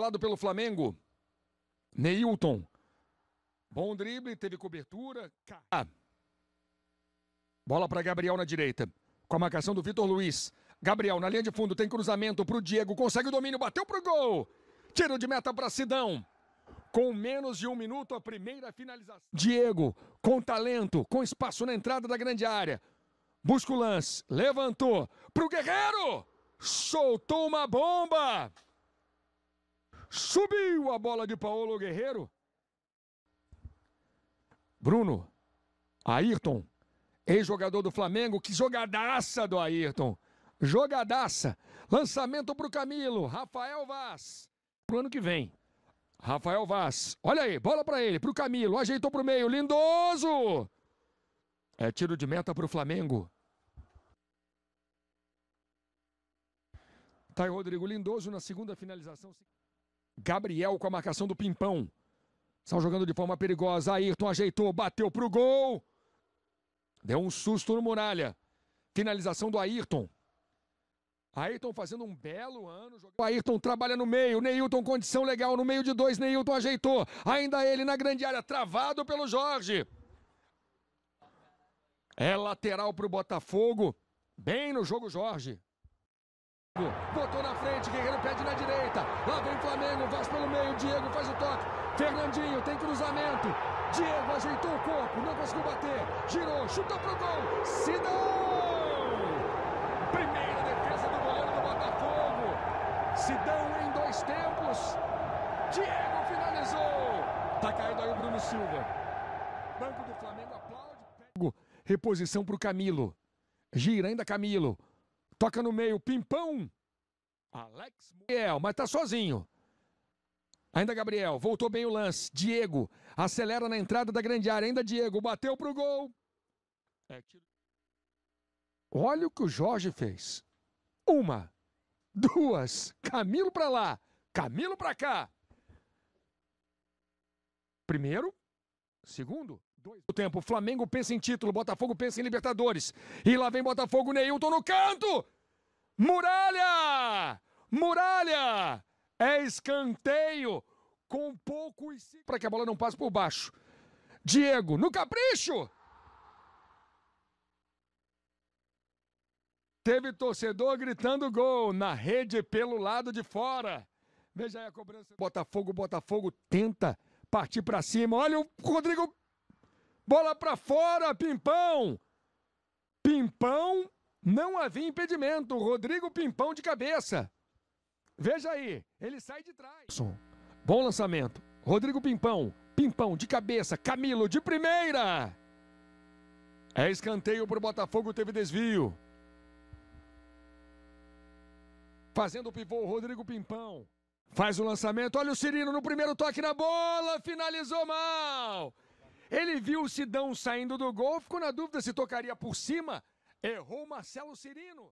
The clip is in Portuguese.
Escalado pelo Flamengo, Neilton. Bom drible, teve cobertura. Ah. Bola para Gabriel na direita. Com a marcação do Vitor Luiz. Gabriel na linha de fundo, tem cruzamento para o Diego. Consegue o domínio, bateu para o gol. Tiro de meta para Sidão. Com menos de um minuto, a primeira finalização. Diego, com talento, com espaço na entrada da grande área. Busca o lance, levantou para o Guerreiro. Soltou uma bomba. Subiu a bola de Paulo Guerreiro. Bruno, Ayrton, ex-jogador do Flamengo, que jogadaça do Ayrton. Jogadaça. Lançamento para o Camilo, Rafael Vaz. Pro ano que vem. Rafael Vaz. Olha aí, bola para ele, para o Camilo. Ajeitou para o meio, lindoso. É tiro de meta para o Flamengo. Thay tá Rodrigo Lindoso na segunda finalização. Gabriel com a marcação do Pimpão. Estão jogando de forma perigosa. Ayrton ajeitou, bateu pro gol. Deu um susto no Muralha. Finalização do Ayrton. Ayrton fazendo um belo ano. O Ayrton trabalha no meio. Neilton, condição legal. No meio de dois, Neilton ajeitou. Ainda ele na grande área, travado pelo Jorge. É lateral pro Botafogo. Bem no jogo, Jorge. Botou na frente, Guerreiro pede na direita. Lá vem Flamengo, Vaz pelo meio, Diego faz o toque. Fernandinho tem cruzamento. Diego ajeitou o corpo, não conseguiu bater. Girou, chutou pro gol. Sidão! Primeira defesa do goleiro do Botafogo. Sidão em dois tempos. Diego finalizou. Tá caindo aí o Bruno Silva. Banco do Flamengo aplaude. Reposição pro Camilo. Gira ainda Camilo. Toca no meio, Pimpão. Alex Gabriel, mas tá sozinho. Ainda Gabriel, voltou bem o lance. Diego, acelera na entrada da grande área. Ainda Diego, bateu pro gol. É, Olha o que o Jorge fez. Uma, duas, Camilo para lá, Camilo para cá. Primeiro, segundo, do tempo. Flamengo pensa em título, Botafogo pensa em Libertadores. E lá vem Botafogo, Neilton no canto! Muralha! Muralha! É escanteio com pouco e para que a bola não passe por baixo. Diego, no capricho! Teve torcedor gritando gol na rede pelo lado de fora. Veja aí a cobrança. Botafogo, Botafogo tenta partir para cima. Olha o Rodrigo Bola para fora, Pimpão! Pimpão, não havia impedimento. Rodrigo Pimpão de cabeça. Veja aí, ele sai de trás. Bom lançamento. Rodrigo Pimpão. Pimpão de cabeça. Camilo de primeira. É escanteio para o Botafogo, teve desvio. Fazendo o pivô, Rodrigo Pimpão. Faz o lançamento. Olha o Cirino no primeiro toque na bola. Finalizou mal. Ele viu o Sidão saindo do gol, ficou na dúvida se tocaria por cima. Errou o Marcelo Cirino.